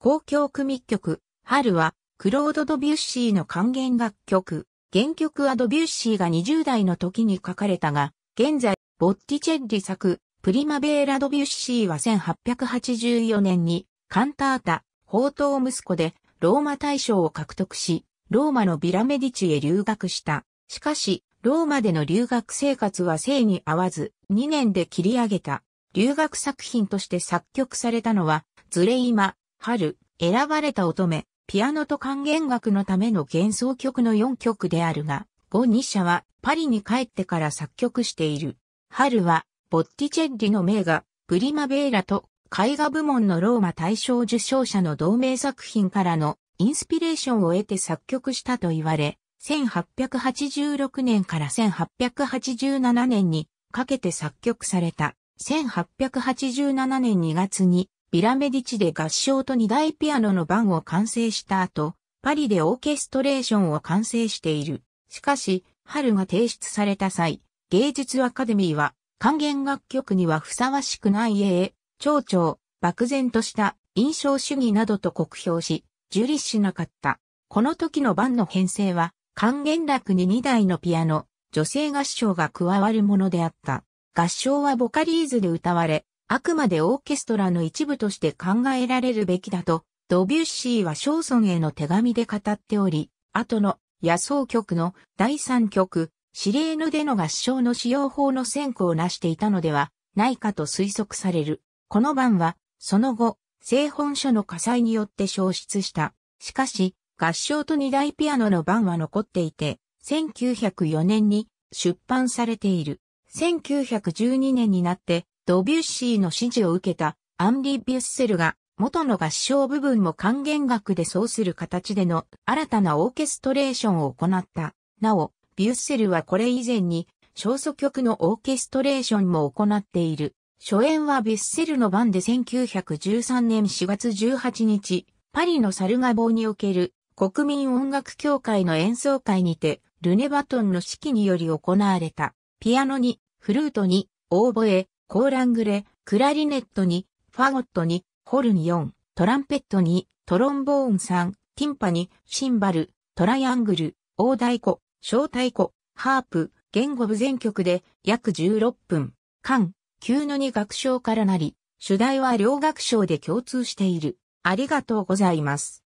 公共組曲、春は、クロード・ドビュッシーの還元楽曲。原曲はドビュッシーが20代の時に書かれたが、現在、ボッティチェッリ作、プリマベーラ・ドビュッシーは1884年に、カンタータ、宝刀息子で、ローマ大賞を獲得し、ローマのビラメディチへ留学した。しかし、ローマでの留学生活は性に合わず、2年で切り上げた。留学作品として作曲されたのは、ズレイマ、春、選ばれた乙女、ピアノと管弦楽のための幻想曲の4曲であるが、後2社はパリに帰ってから作曲している。春は、ボッティチェッリの名画、プリマベーラと絵画部門のローマ大賞受賞者の同名作品からのインスピレーションを得て作曲したと言われ、1886年から1887年にかけて作曲された。1887年2月にビラメディチで合唱と二大ピアノの番を完成した後、パリでオーケストレーションを完成している。しかし、春が提出された際、芸術アカデミーは、還元楽曲にはふさわしくない絵、蝶々、漠然とした印象主義などと酷評し、受理しなかった。この時の番の編成は、還元楽に2台のピアノ、女性合唱が加わるものであった。合唱はボカリーズで歌われ、あくまでオーケストラの一部として考えられるべきだと、ドビュッシーはショーソンへの手紙で語っており、後の野草曲の第三曲、シレーヌでの合唱の使用法の先行を成していたのではないかと推測される。この版は、その後、製本書の火災によって消失した。しかし、合唱と二大ピアノの版は残っていて、1904年に出版されている。1912年になって、ドビュッシーの指示を受けたアンリ・ビュッセルが元の合唱部分も還元楽でそうする形での新たなオーケストレーションを行った。なお、ビュッセルはこれ以前に小祖曲のオーケストレーションも行っている。初演はビュッセルの番で1913年4月18日、パリのサルガボーにおける国民音楽協会の演奏会にて、ルネバトンの指揮により行われた。ピアノに、フルートに、オーボエ、コーラングレ、クラリネットに、ファゴットに、ホルン4、トランペットに、トロンボーン3、ティンパに、シンバル、トライアングル、大太鼓、小太鼓、ハープ、言語部全曲で約16分、間、9の2楽章からなり、主題は両楽章で共通している。ありがとうございます。